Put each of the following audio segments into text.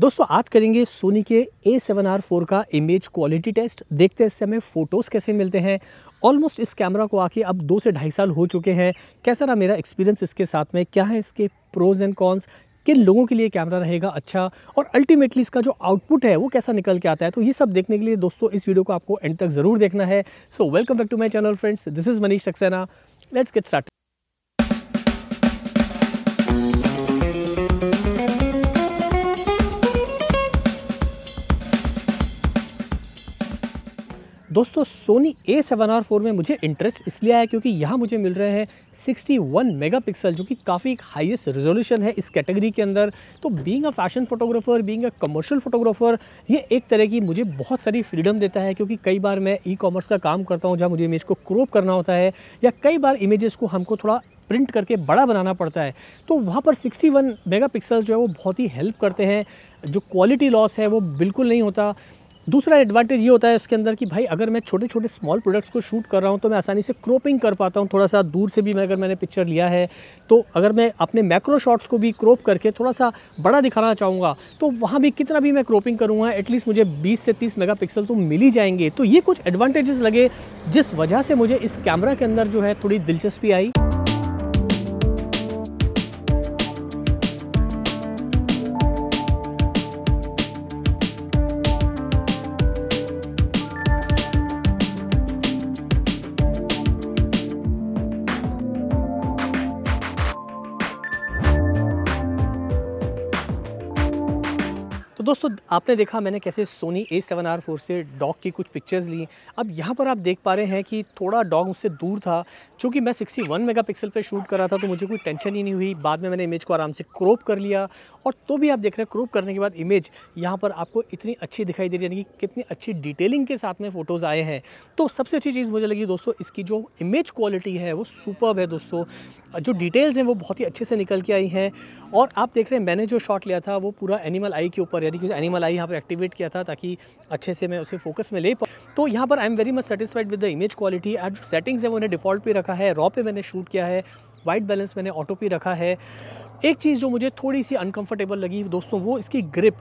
दोस्तों आज करेंगे सोनी के ए सेवन आर फोर का इमेज क्वालिटी टेस्ट देखते हैं इससे हमें फ़ोटोज़ कैसे मिलते हैं ऑलमोस्ट इस कैमरा को आके अब दो से ढाई साल हो चुके हैं कैसा रहा मेरा एक्सपीरियंस इसके साथ में क्या है इसके प्रोज एंड कॉन्स किन लोगों के लिए कैमरा रहेगा अच्छा और अल्टीमेटली इसका जो आउटपुट है वो कैसा निकल के आता है तो ये सब देखने के लिए दोस्तों इस वीडियो को आपको एंड तक ज़रूर देखना है so welcome back to my channel friends this is Manish Saxena let's get start दोस्तों Sony A seven R four में मुझे इंटरेस्ट इसलिए आया क्योंकि यहाँ मुझे मिल रहे हैं 61 मेगापिक्सल जो कि काफ़ी एक हाईएस्ट रेजोल्यूशन है इस कैटेगरी के अंदर तो being a fashion photographer being a commercial photographer ये एक तरह की मुझे बहुत सारी फ्रीडम देता है क्योंकि कई बार मैं ई कॉमर्स का काम करता हूँ जहाँ मुझे इमेज को क्रोप करना होता है या कई बार इमेजेस को हमको थोड़ा प्रिंट करके बड़ा बनाना पड़ता है तो वहाँ पर 61 मेगापिक्सल जो है वो बहुत ही हेल्प करते हैं जो क्वालिटी लॉस है वो बिल्कुल नहीं होता दूसरा एडवांटेज ये होता है इसके अंदर कि भाई अगर मैं छोटे छोटे स्मॉल प्रोडक्ट्स को शूट कर रहा हूँ तो मैं आसानी से क्रोपिंग कर पाता हूँ थोड़ा सा दूर से भी मैं अगर मैंने पिक्चर लिया है तो अगर मैं अपने मैक्रो शॉट्स को भी क्रॉप करके थोड़ा सा बड़ा दिखाना चाहूँगा तो वहाँ भी कितना भी मैं क्रोपिंग करूँगा एटलीस्ट मुझे बीस से तीस मेगा तो मिल ही जाएंगे तो ये कुछ एडवांटेजेस लगे जिस वजह से मुझे इस कैमरा के अंदर जो है थोड़ी दिलचस्पी आई दोस्तों आपने देखा मैंने कैसे Sony A seven R four से डॉग की कुछ पिक्चर्स ली अब यहाँ पर आप देख पा रहे हैं कि थोड़ा डॉग मुझसे दूर था चूँकि मैं 61 पिक्सल पर शूट कर रहा था तो मुझे कोई टेंशन ही नहीं हुई बाद में मैंने इमेज को आराम से क्रॉप कर लिया और तो भी आप देख रहे हैं क्रॉप करने के बाद इमेज यहाँ पर आपको इतनी अच्छी दिखाई दे रही है यानी कि कितनी अच्छी डिटेलिंग के साथ में फ़ोटोज़ आए हैं तो सबसे अच्छी चीज़ मुझे लगी दोस्तों इसकी जो इमेज क्वालिटी है वो सुपर है दोस्तों जो डिटेल्स हैं वो बहुत ही अच्छे से निकल के आई हैं और आप देख रहे हैं मैंने जो शॉट लिया था वो पूरा एनिमल आई के ऊपर यानी कि क्योंकि एनिमल आई यहाँ पर एक्टिवेट किया था ताकि अच्छे से मैं उसे फोकस में ले पाऊँ तो यहाँ पर I am very much satisfied with the image quality and जो सेटिंग्स है उन्हें डिफ़ॉल्ट पे रखा है रॉ पे मैंने शूट किया है वाइट बैलेंस मैंने ऑटो पे रखा है एक चीज़ जो मुझे थोड़ी सी अनकंफर्टेबल लगी दोस्तों वो इसकी ग्रिप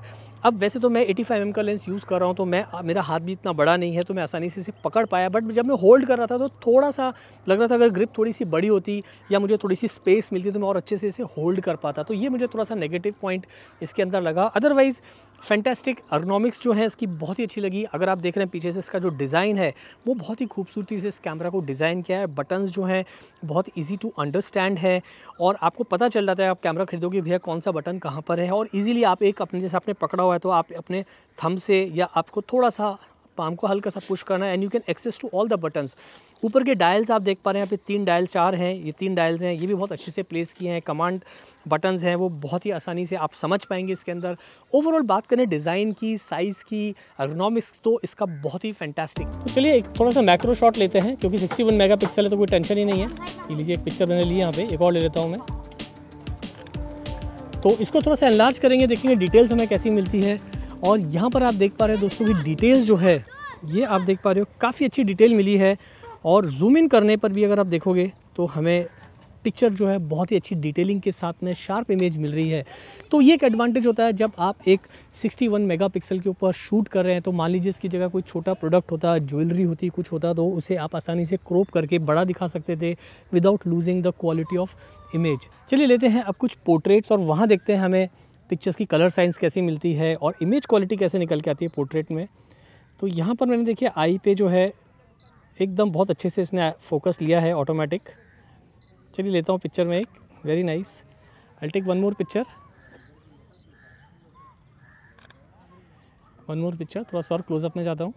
अब वैसे तो मैं 85 फाइव mm का लेंस यूज़ कर रहा हूँ तो मैं मेरा हाथ भी इतना बड़ा नहीं है तो मैं आसानी से इसे पकड़ पाया बट जब मैं होल्ड कर रहा था तो थोड़ा सा लग रहा था अगर ग्रिप थोड़ी सी बड़ी होती या मुझे थोड़ी सी स्पेस मिलती तो मैं और अच्छे से इसे होल्ड कर पाता तो ये मुझे थोड़ा सा नेगेटिव पॉइंट इसके अंदर लगा अदरवाइज़ फैंटेस्टिक अर्गोनॉमिक्स जो है इसकी बहुत ही अच्छी लगी अगर आप देख रहे हैं पीछे से इसका जो डिज़ाइन है वो बहुत ही खूबसूरती से इस कैमरा को डिज़ाइन किया है बटन्स जो हैं बहुत ईजी टू अंडरस्टैंड है और आपको पता चल जाता है आप कैमरा खरीदोगे भैया कौन सा बटन कहाँ पर है और ईजिली आप एक अपने जैसे आपने पकड़ा हुआ है तो आप अपने थम से या आपको थोड़ा सा पाम को हल्का सा पुश करना है and you can access to all the buttons ऊपर के डायल्स आप देख पा रहे हैं यहाँ पे तीन डायल्स चार हैं ये तीन डायल्स हैं ये भी बहुत अच्छे से प्लेस किए हैं कमांड बटन्स हैं वो बहुत ही आसानी से आप समझ पाएंगे इसके अंदर ओवरऑल बात करें डिज़ाइन की साइज़ की अर्गोनॉमिक्स तो इसका बहुत ही फैंटास्टिक तो चलिए एक थोड़ा सा मैक्रो शॉट लेते हैं क्योंकि सिक्सटी वन मेगा पिक्सल है तो कोई टेंशन ही नहीं है ये लीजिए एक पिक्चर मैंने ली यहाँ पे एक और ले लेता हूँ मैं तो इसको थोड़ा सा एनलार्ज करेंगे देखेंगे डिटेल्स हमें कैसी मिलती है और यहाँ पर आप देख पा रहे हैं दोस्तों की डिटेल्स जो है ये आप देख पा रहे हो काफ़ी अच्छी डिटेल मिली है और जूम इन करने पर भी अगर आप देखोगे तो हमें पिक्चर जो है बहुत ही अच्छी डिटेलिंग के साथ में शार्प इमेज मिल रही है तो ये एक एडवांटेज होता है जब आप एक 61 मेगापिक्सल के ऊपर शूट कर रहे हैं तो मान लीजिए इसकी जगह कोई छोटा प्रोडक्ट होता ज्वेलरी होती कुछ होता तो उसे आप आसानी से क्रॉप करके बड़ा दिखा सकते थे without losing the quality of image चलिए लेते हैं अब कुछ पोर्ट्रेट्स और वहाँ देखते हैं हमें पिक्चर्स की कलर साइंस कैसी मिलती है और इमेज क्वालिटी कैसे निकल के आती है पोर्ट्रेट में तो यहाँ पर मैंने देखिए आई पे जो है एकदम बहुत अच्छे से इसने फोकस लिया है ऑटोमेटिक चलिए लेता हूँ पिक्चर में एक very nice I take one more picture one more picture थोड़ा सा और क्लोजअप में जाता हूँ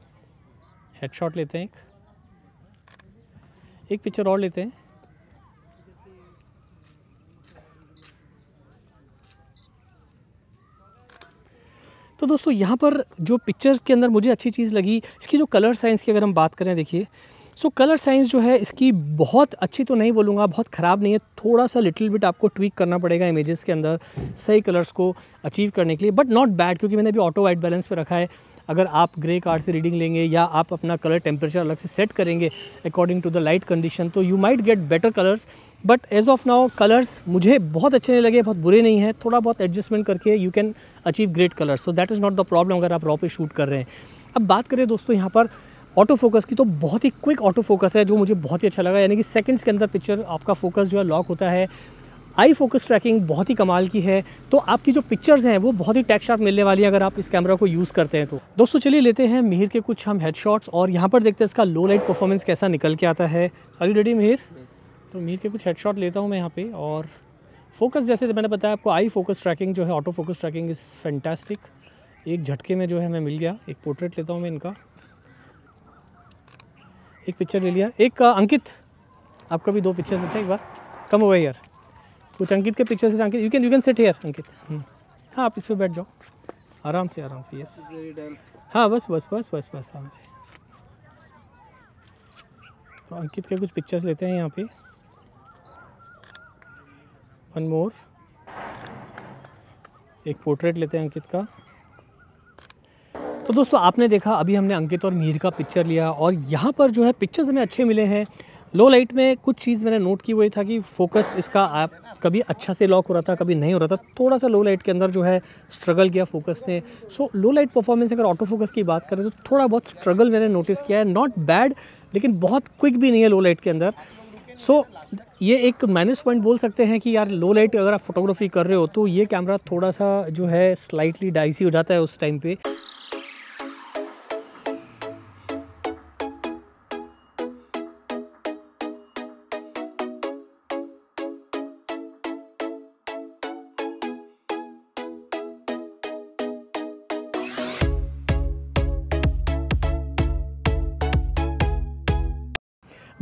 हेड शॉट लेते हैं एक एक पिक्चर और लेते हैं तो दोस्तों यहाँ पर जो पिक्चर्स के अंदर मुझे अच्छी चीज़ लगी इसकी जो कलर साइंस की अगर हम बात करें देखिए सो कलर साइंस जो है इसकी बहुत अच्छी तो नहीं बोलूँगा बहुत ख़राब नहीं है थोड़ा सा लिटिल बिट आपको ट्विक करना पड़ेगा इमेजेस के अंदर सही कलर्स को अचीव करने के लिए बट नॉट बैड क्योंकि मैंने अभी ऑटो वाइट बैलेंस पर रखा है अगर आप ग्रे कार्ड से रीडिंग लेंगे या आप अपना कलर टेम्परेचर अलग से सेट करेंगे according to the light condition तो you might get better colours but as of now colours मुझे बहुत अच्छे नहीं लगे बहुत बुरे नहीं हैं थोड़ा बहुत एडजस्टमेंट करके you can achieve great colours so that is not the problem अगर आप रॉपे शूट कर रहे हैं अब बात करें दोस्तों यहाँ पर ऑटो फोकस की तो बहुत ही क्विक ऑटो फोकस है जो मुझे बहुत ही अच्छा लगा यानी कि सेकंड्स के अंदर पिक्चर आपका फोकस जो है लॉक होता है आई फोकस ट्रैकिंग बहुत ही कमाल की है तो आपकी जो पिक्चर्स हैं वो बहुत ही टैक मिलने वाली है अगर आप इस कैमरा को यूज़ करते हैं तो दोस्तों चलिए लेते हैं मिहिर के कुछ हम हेडशॉट्स और यहाँ पर देखते हैं इसका लो लाइट परफॉर्मेंस कैसा निकल के आता है अरे डेडी मिहिर तो मिहिर के कुछ हेडशॉट लेता हूँ मैं यहाँ पर और फोकस जैसे मैंने बताया आपको आई फोकस ट्रैकिंग जो है auto focus tracking is fantastic एक झटके में जो है मैं मिल गया एक पोर्ट्रेट लेता हूँ मैं इनका एक पिक्चर ले लिया एक अंकित आपका भी दो पिक्चर्स देते हैं एक बार कम हुआ यार कुछ अंकित के पिक्चर्स देते Ankit you can you can set here Ankit hmm. हाँ आप इस पर बैठ जाओ आराम से आराम से यस हाँ बस बस बस बस बस आराम से तो अंकित के कुछ पिक्चर्स लेते हैं यहाँ पे वन मोर एक पोर्ट्रेट लेते हैं अंकित का तो दोस्तों आपने देखा अभी हमने अंकित और मीर का पिक्चर लिया और यहाँ पर जो है पिक्चर्स हमें अच्छे मिले हैं लो लाइट में कुछ चीज़ मैंने नोट की हुई था कि फोकस इसका आप कभी अच्छा से लॉक हो रहा था कभी नहीं हो रहा था थोड़ा सा लो लाइट के अंदर जो है स्ट्रगल किया फोकस ने सो लो लाइट परफॉर्मेंस अगर ऑटो फोकस की बात करें तो थोड़ा बहुत स्ट्रगल मैंने नोटिस किया है नॉट बैड लेकिन बहुत क्विक भी नहीं है लो लाइट के अंदर सो so, ये एक माइनस पॉइंट बोल सकते हैं कि यार लो लाइट अगर आप फोटोग्राफी कर रहे हो तो ये कैमरा थोड़ा सा जो है स्लाइटली डाइसी हो जाता है उस टाइम पर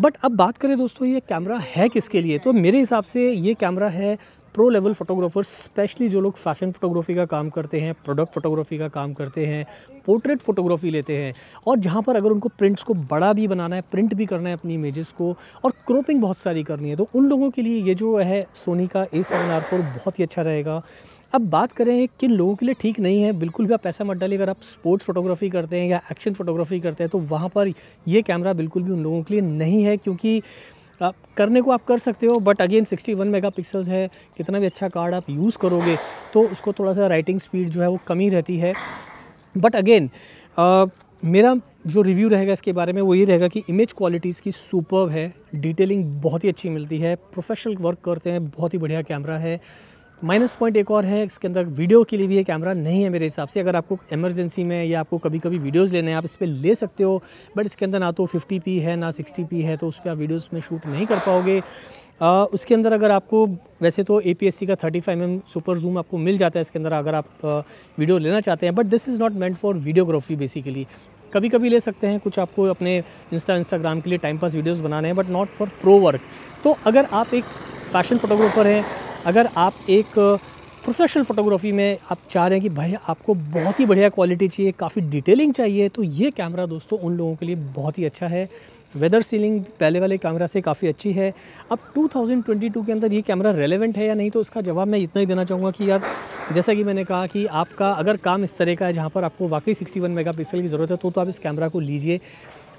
बट अब बात करें दोस्तों ये कैमरा है किसके लिए तो मेरे हिसाब से ये कैमरा है प्रो लेवल फ़ोटोग्राफर स्पेशली जो लोग फैशन फोटोग्राफी का काम करते हैं प्रोडक्ट फोटोग्राफी का काम करते हैं पोर्ट्रेट फोटोग्राफी लेते हैं और जहाँ पर अगर उनको प्रिंट्स को बड़ा भी बनाना है प्रिंट भी करना है अपनी इमेजेस को और क्रॉपिंग बहुत सारी करनी है तो उन लोगों के लिए ये जो है सोनी का ए सेवन आर फोर बहुत ही अच्छा रहेगा अब बात करें किन लोगों के लिए ठीक नहीं है बिल्कुल भी आप पैसा मत डालिए अगर आप स्पोर्ट्स फोटोग्राफी करते हैं या एक्शन फोटोग्राफी करते हैं तो वहाँ पर ये कैमरा बिल्कुल भी उन लोगों के लिए नहीं है क्योंकि आप करने को आप कर सकते हो बट अगेन 61 पिक्सल्स है कितना भी अच्छा कार्ड आप यूज़ करोगे तो उसको थोड़ा सा राइटिंग स्पीड जो है वो कम ही रहती है बट अगेन मेरा जो रिव्यू रहेगा इसके बारे में वो ये रहेगा कि इमेज क्वालिटीज़ की सुपर है डिटेलिंग बहुत ही अच्छी मिलती है प्रोफेशनल वर्क करते हैं बहुत ही बढ़िया कैमरा है माइनस पॉइंट एक और है इसके अंदर वीडियो के लिए भी ये कैमरा नहीं है मेरे हिसाब से अगर आपको इमरजेंसी में या आपको कभी कभी वीडियोस लेने हैं आप इस पर ले सकते हो बट इसके अंदर ना तो 50p है ना 60p है तो उस पर आप वीडियोस में शूट नहीं कर पाओगे आ, उसके अंदर अगर आपको वैसे तो ए का thirty five M super zoom आपको मिल जाता है इसके अंदर अगर आप आ, वीडियो लेना चाहते हैं but this is not meant for videography basically कभी कभी ले सकते हैं कुछ आपको अपने इंस्टा इंस्टाग्राम के लिए टाइम पास वीडियोज़ बनाने हैं but not for pro work तो अगर आप एक फैशन फोटोग्राफर हैं अगर आप एक प्रोफेशनल फोटोग्राफी में आप चाह रहे हैं कि भाई आपको बहुत ही बढ़िया क्वालिटी चाहिए काफ़ी डिटेलिंग चाहिए तो ये कैमरा दोस्तों उन लोगों के लिए बहुत ही अच्छा है वेदर सीलिंग पहले वाले कैमरा से काफ़ी अच्छी है अब 2022 के अंदर ये कैमरा रेलेवेंट है या नहीं तो इसका जवाब मैं इतना ही देना चाहूँगा कि यार जैसा कि मैंने कहा कि आपका अगर काम इस तरह का है जहाँ पर आपको वाकई सिक्सटी वन की ज़रूरत है तो, तो आप इस कैमरा को लीजिए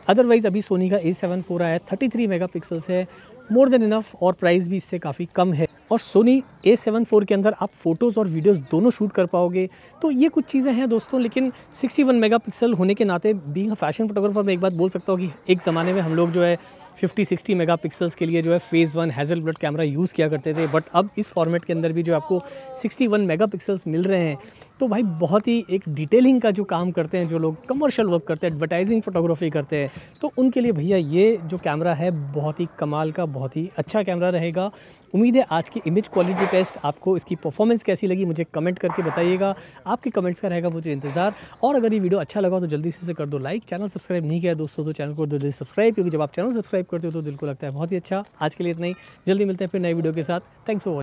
अदरवाइज़ अभी सोनी का ए सेवन फोर आया थर्टी थ्री मेगा पिक्सल्स है मोर देन इनफ और प्राइस भी इससे काफ़ी कम है और सोनी ए सेवन फोर के अंदर आप फ़ोटोज़ और वीडियोस दोनों शूट कर पाओगे तो ये कुछ चीज़ें हैं दोस्तों लेकिन 61 मेगापिक्सल होने के नाते बीइंग अ फैशन फोटोग्राफर मैं एक बात बोल सकता हूँ कि एक ज़माने में हम लोग जो है फिफ्टी सिक्सटी मेगा के लिए जो है Phase One Hasselblad camera use किया करते थे बट अब इस फॉर्मेट के अंदर भी जो आपको सिक्सटी वन मेगा मिल रहे हैं तो भाई बहुत ही एक डिटेलिंग का जो काम करते हैं जो लोग कमर्शियल वर्क करते हैं एडवर्टाइजिंग फोटोग्राफी करते हैं तो उनके लिए भैया ये जो कैमरा है बहुत ही कमाल का बहुत ही अच्छा कैमरा रहेगा उम्मीद है आज की इमेज क्वालिटी टेस्ट आपको इसकी परफॉर्मेंस कैसी लगी मुझे कमेंट करके बताइएगा आपके कमेंट्स का रहेगा मुझे इंतज़ार और अगर ये वीडियो अच्छा लगा तो जल्दी से कर दो लाइक चैनल सब्सक्राइब नहीं किया दोस्तों तो चैनल को जल्दी सब्सक्राइब क्योंकि जब आप चैनल सब्सक्राइब करते हो तो दिल को लगता है बहुत ही अच्छा आज के लिए इतना ही जल्दी मिलते हैं फिर नई वीडियो के साथ थैंक्स फॉर